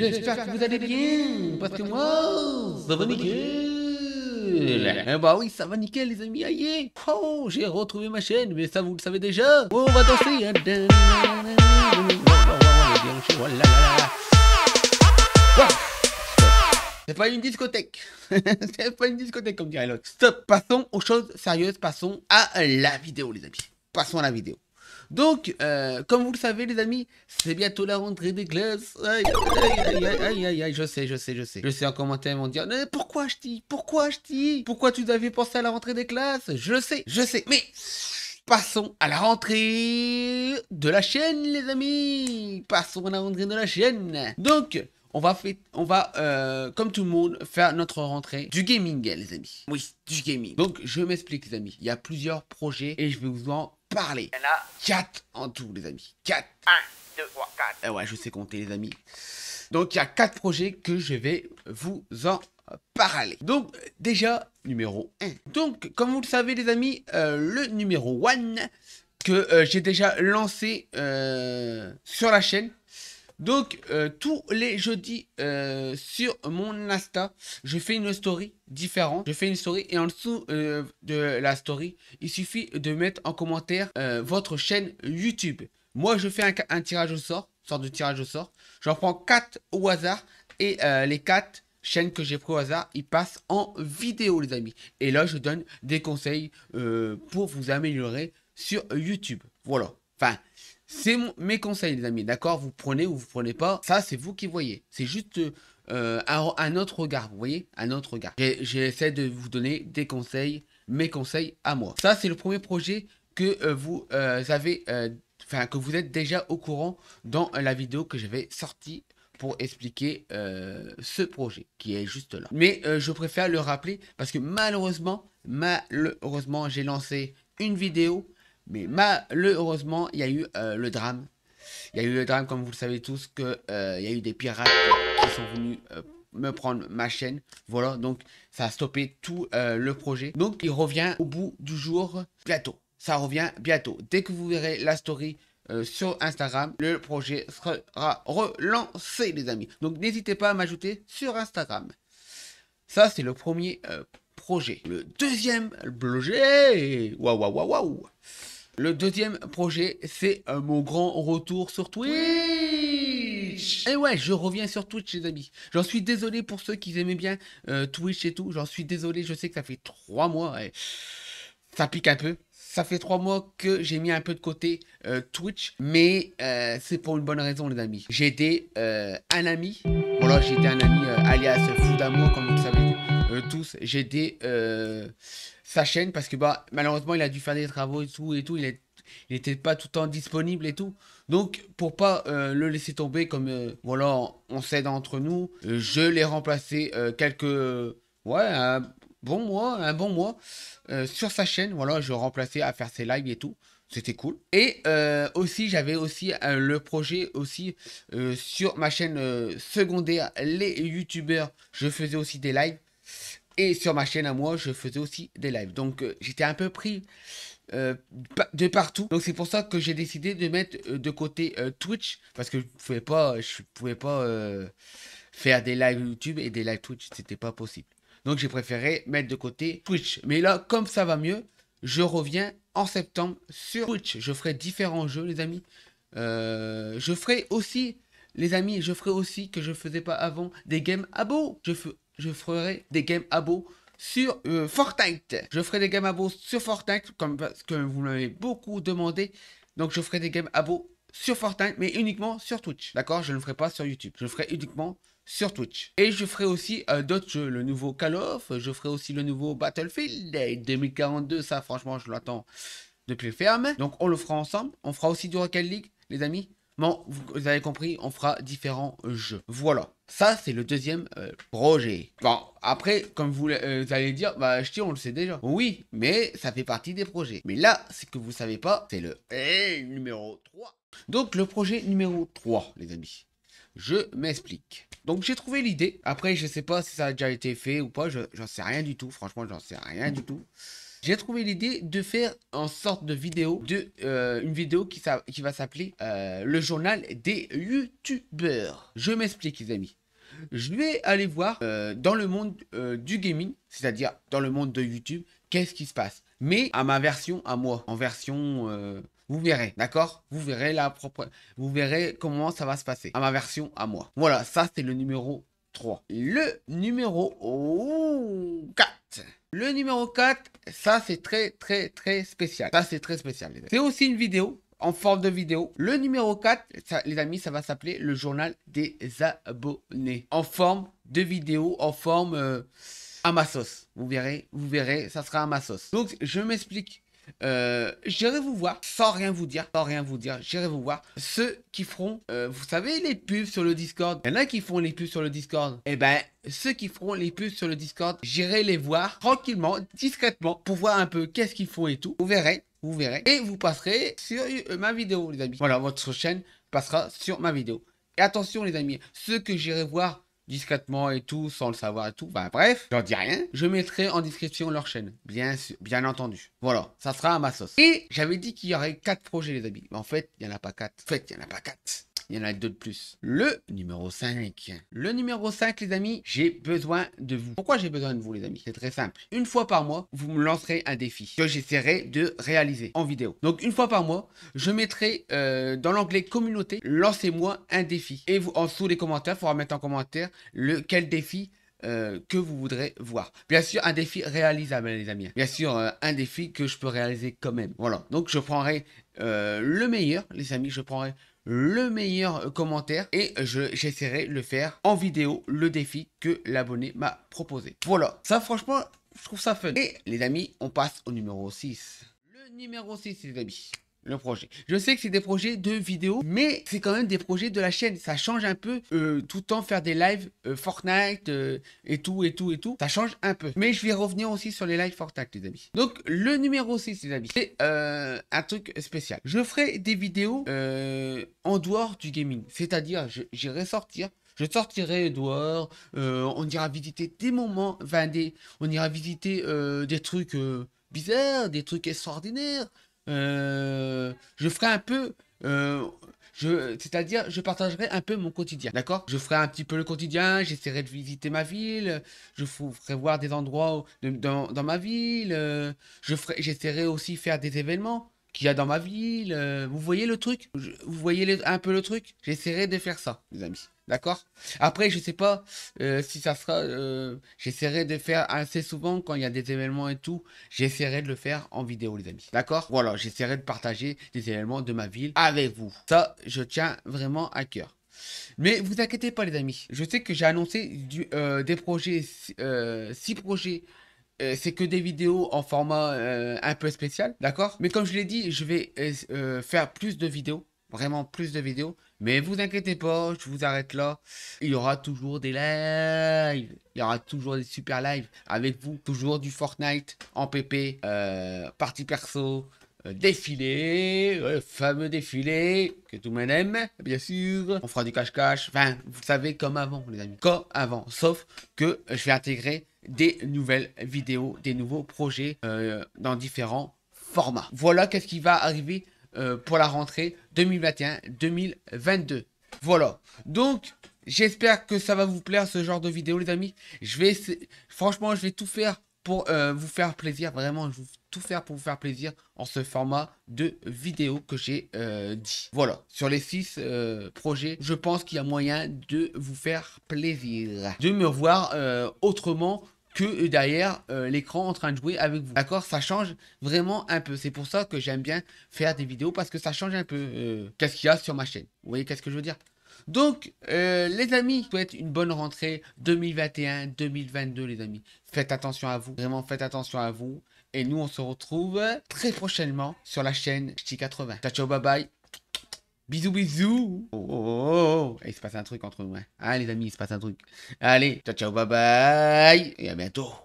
J'espère que vous allez bien, parce que moi, ça va nickel. bah oui, ça va nickel, les amis. Aïe, oh, j'ai retrouvé ma chaîne, mais ça vous le savez déjà. Oh, on va danser. C'est pas une discothèque. C'est pas une discothèque, comme dirait l'autre. Stop, passons aux choses sérieuses. Passons à la vidéo, les amis. Passons à la vidéo. Donc, euh, comme vous le savez, les amis, c'est bientôt la rentrée des classes. Aïe, aïe, aïe, aïe, aïe, je sais, je sais, je sais. Je sais, en commentaire, ils vont dire pourquoi je dis Pourquoi je dis Pourquoi tu avais pensé à la rentrée des classes Je sais, je sais. Mais passons à la rentrée de la chaîne, les amis. Passons à la rentrée de la chaîne. Donc, on va, faire, on va euh, comme tout le monde, faire notre rentrée du gaming, les amis. Oui, du gaming. Donc, je m'explique, les amis. Il y a plusieurs projets et je vais vous en parler. Il y en a 4 en tout, les amis. 4. 1, 2, 3, 4. ouais, je sais compter, les amis. Donc, il y a 4 projets que je vais vous en parler. Donc, déjà, numéro 1. Donc, comme vous le savez, les amis, euh, le numéro 1 que euh, j'ai déjà lancé euh, sur la chaîne donc, euh, tous les jeudis euh, sur mon Insta, je fais une story différente. Je fais une story et en dessous euh, de la story, il suffit de mettre en commentaire votre chaîne YouTube. Moi, je fais un, tirage au sort, sorte de tirage au sort. J'en prends 4 au hasard et les 4 chaînes que j'ai pris au hasard, ils passent en vidéo, les amis. Et là, je donne des conseils pour vous améliorer sur YouTube. Voilà. Enfin, c'est mes conseils, les amis, d'accord Vous prenez ou vous prenez pas. Ça, c'est vous qui voyez. C'est juste euh, un, autre regard, vous voyez Un autre regard. J'essaie de vous donner des conseils, mes conseils à moi. Ça, c'est le premier projet que euh, vous euh, avez, enfin, que vous êtes déjà au courant dans la vidéo que j'avais sortie pour expliquer ce projet qui est juste là. Mais je préfère le rappeler parce que malheureusement, malheureusement, j'ai lancé une vidéo mais malheureusement, il y a eu euh, le drame. Il y a eu le drame, comme vous le savez tous, qu'il euh, il y a eu des pirates qui sont venus euh, me prendre ma chaîne. Voilà, donc ça a stoppé tout le projet. Donc il revient au bout du jour bientôt. Ça revient bientôt. Dès que vous verrez la story sur Instagram. Le projet sera relancé, les amis. Donc n'hésitez pas à m'ajouter sur Instagram. Ça, c'est le premier projet. Le deuxième projet. Waouh, waouh, waouh, waouh. Le deuxième projet, c'est euh, mon grand retour sur Twitch. Et ouais, je reviens sur Twitch, les amis. J'en suis désolé pour ceux qui aimaient bien euh, Twitch et tout. J'en suis désolé, je sais que ça fait trois mois. Et... Ça pique un peu. Ça fait trois mois que j'ai mis un peu de côté euh, Twitch, mais c'est pour une bonne raison, les amis. Oh j'étais un ami. Voilà, là, j'ai un ami alias Fou d'amour, comme vous le savez tous, j'ai aidé sa chaîne parce que bah malheureusement il a dû faire des travaux et tout et tout, il était pas tout le temps disponible et tout. Donc pour pas euh, le laisser tomber comme euh, voilà on sait entre nous, euh, je l'ai remplacé quelques ouais un bon mois, un bon mois sur sa chaîne. Voilà, je remplaçais à faire ses lives et tout c'était cool. Et aussi, j'avais aussi le projet aussi sur ma chaîne secondaire, les youtubeurs. Je faisais aussi des lives. Et sur ma chaîne à moi, je faisais aussi des lives. Donc euh, j'étais un peu pris euh, de partout. Donc c'est pour ça que j'ai décidé de mettre euh, de côté Twitch. Parce que je pouvais pas, je pouvais pas faire des lives YouTube et des lives Twitch. C'était pas possible. Donc j'ai préféré mettre de côté Twitch. Mais là, comme ça va mieux, je reviens en septembre sur Twitch. Je ferai différents jeux, les amis. je ferai aussi les amis, je ferai aussi que je faisais pas avant des games à Je, je ferai des games abo sur euh, Fortnite. Je ferai des games abo sur Fortnite, comme parce que vous m'avez beaucoup demandé. Donc je ferai des games abo sur Fortnite, mais uniquement sur Twitch. D'accord Je ne le ferai pas sur YouTube. Je le ferai uniquement sur Twitch. Et je ferai aussi euh, d'autres jeux, le nouveau Call of, je ferai aussi le nouveau Battlefield 2042, ça franchement je l'attends depuis le ferme. Donc on le fera ensemble, on fera aussi du Rocket League, les amis. Bon, vous avez compris, on fera différents jeux. Voilà. Ça, c'est le deuxième euh, projet. Bon, après, comme vous, euh, allez dire, bah, je on le sait déjà. Oui, mais ça fait partie des projets. Mais là, ce que vous savez pas, c'est le eh, numéro 3. Donc, le projet numéro 3, les amis. Je m'explique. Donc j'ai trouvé l'idée. Après, je sais pas si ça a déjà été fait ou pas. J'en sais rien du tout. Franchement, j'en sais rien du tout. J'ai trouvé l'idée de faire en sorte de vidéo, de, euh, une vidéo qui, qui va s'appeler euh, le journal des youtubeurs. Je m'explique les amis. Je vais aller voir euh, dans le monde du gaming, c'est-à-dire dans le monde de YouTube, qu'est-ce qui se passe. Mais à ma version, à moi, en version... Vous verrez, d'accord Vous verrez la propre... Vous verrez comment ça va se passer. À ma version, à moi. Voilà, ça c'est le numéro 3. Le numéro 4. Le numéro 4, ça c'est très très très spécial. Ça c'est très spécial. C'est aussi une vidéo en forme de vidéo. Le numéro 4, les amis, ça va s'appeler le journal des abonnés. En forme de vidéo, en forme à ma sauce. Vous verrez, vous verrez, ça sera à ma sauce. Donc je m'explique. Euh, j'irai vous voir, sans rien vous dire, sans rien vous dire, j'irai vous voir. Ceux qui feront, euh, vous savez, les pubs sur le Discord. Il y en a qui font les pubs sur le Discord. et eh ben, ceux qui feront les pubs sur le Discord, j'irai les voir tranquillement, discrètement, pour voir un peu qu'est-ce qu'ils font et tout. Vous verrez, vous verrez. Et vous passerez sur euh, ma vidéo, les amis. Voilà, votre chaîne passera sur ma vidéo. Et attention, les amis, ceux que j'irai voir discrètement et tout, sans le savoir et tout. Bah bref, j'en dis rien. Je mettrai en description leur chaîne, bien bien entendu. Voilà, ça sera à ma sauce. Et j'avais dit qu'il y aurait quatre projets, les amis. Mais en fait, il n'y en a pas quatre. En fait, il n'y en a pas quatre. Il y en a deux de plus. Le numéro 5. Le numéro 5, les amis, j'ai besoin de vous. Pourquoi j'ai besoin de vous, les amis C'est très simple. Une fois par mois, vous me lancerez un défi que j'essaierai de réaliser en vidéo. Donc, une fois par mois, je mettrai euh, dans l'onglet communauté, lancez-moi un défi. Et vous, en dessous des commentaires, il faudra mettre en commentaire lequel défi euh, que vous voudrez voir. Bien sûr, un défi réalisable, les amis. Bien sûr, euh, un défi que je peux réaliser quand même. Voilà. Donc, je prendrai le meilleur, les amis. Je prendrai le meilleur euh, commentaire et j'essaierai de le faire en vidéo, le défi que l'abonné m'a proposé. Voilà, ça franchement, je trouve ça fun. Et les amis, on passe au numéro 6. Le numéro 6, les amis projet. Je sais que c'est des projets de vidéos, mais c'est quand même des projets de la chaîne. Ça change un peu euh, tout le temps faire des lives euh, Fortnite euh, et tout et tout et tout. Ça change un peu. Mais je vais revenir aussi sur les lives Fortnite, les amis. Donc le numéro 6, les amis, c'est un truc spécial. Je ferai des vidéos en dehors du gaming. C'est-à-dire, j'irai sortir je sortirai dehors, on ira visiter des moments, enfin des, on ira visiter des trucs bizarres, des trucs extraordinaires, euh, je ferai un peu... Euh, c'est-à-dire, je partagerai un peu mon quotidien, d'accord Je ferai un petit peu le quotidien, j'essaierai de visiter ma ville, je ferai voir des endroits dans, ma ville, euh, je j'essaierai aussi faire des événements qu'il y a dans ma ville. vous voyez le truc Vous voyez un peu le truc J'essaierai de faire ça, les amis. D'accord Après, je sais pas euh, si ça sera. Euh, j'essaierai de faire assez souvent quand il y a des événements et tout. J'essaierai de le faire en vidéo, les amis. D'accord Voilà, j'essaierai de partager des événements de ma ville avec vous. Ça, je tiens vraiment à cœur. Mais vous inquiétez pas, les amis. Je sais que j'ai annoncé euh, des projets, 6 projets c'est que des vidéos en format un peu spécial, d'accord Mais comme je l'ai dit, je vais faire plus de vidéos vraiment plus de vidéos. Mais vous inquiétez pas, je vous arrête là. Il y aura toujours des lives. Il y aura toujours des super lives avec vous. Toujours du Fortnite en PP, euh, partie perso, euh, défilé, euh, fameux défilé que tout le monde aime, bien sûr. On fera du cache-cache. Enfin, vous savez, comme avant, les amis. Comme avant. Sauf que je vais intégrer des nouvelles vidéos, des nouveaux projets dans différents formats. Voilà qu'est-ce qui va arriver euh, pour la rentrée 2021-2022. Voilà. Donc, j'espère que ça va vous plaire ce genre de vidéo, les amis. Je vais, franchement, je vais tout faire pour euh, vous faire plaisir. Vraiment, je vais tout faire pour vous faire plaisir en ce format de vidéo que j'ai euh, dit. Voilà, sur les six projets, je pense qu'il y a moyen de vous faire plaisir. De me voir autrement que euh, derrière euh, l'écran en train de jouer avec vous. D'accord Ça change vraiment un peu. C'est pour ça que j'aime bien faire des vidéos parce que ça change un peu euh, qu'est-ce qu'il y a sur ma chaîne. Vous voyez qu'est-ce que je veux dire donc, les amis, je souhaite une bonne rentrée 2021-2022, les amis. Faites attention à vous, vraiment faites attention à vous. Et nous, on se retrouve très prochainement sur la chaîne Ch'ti80. Ciao, ciao, bye bye. Bisous, bisous. Oh, oh, oh, oh, Il se passe un truc entre nous. Hein. Allez, les amis, il se passe un truc. Allez, ciao, ciao, bye bye. Et à bientôt.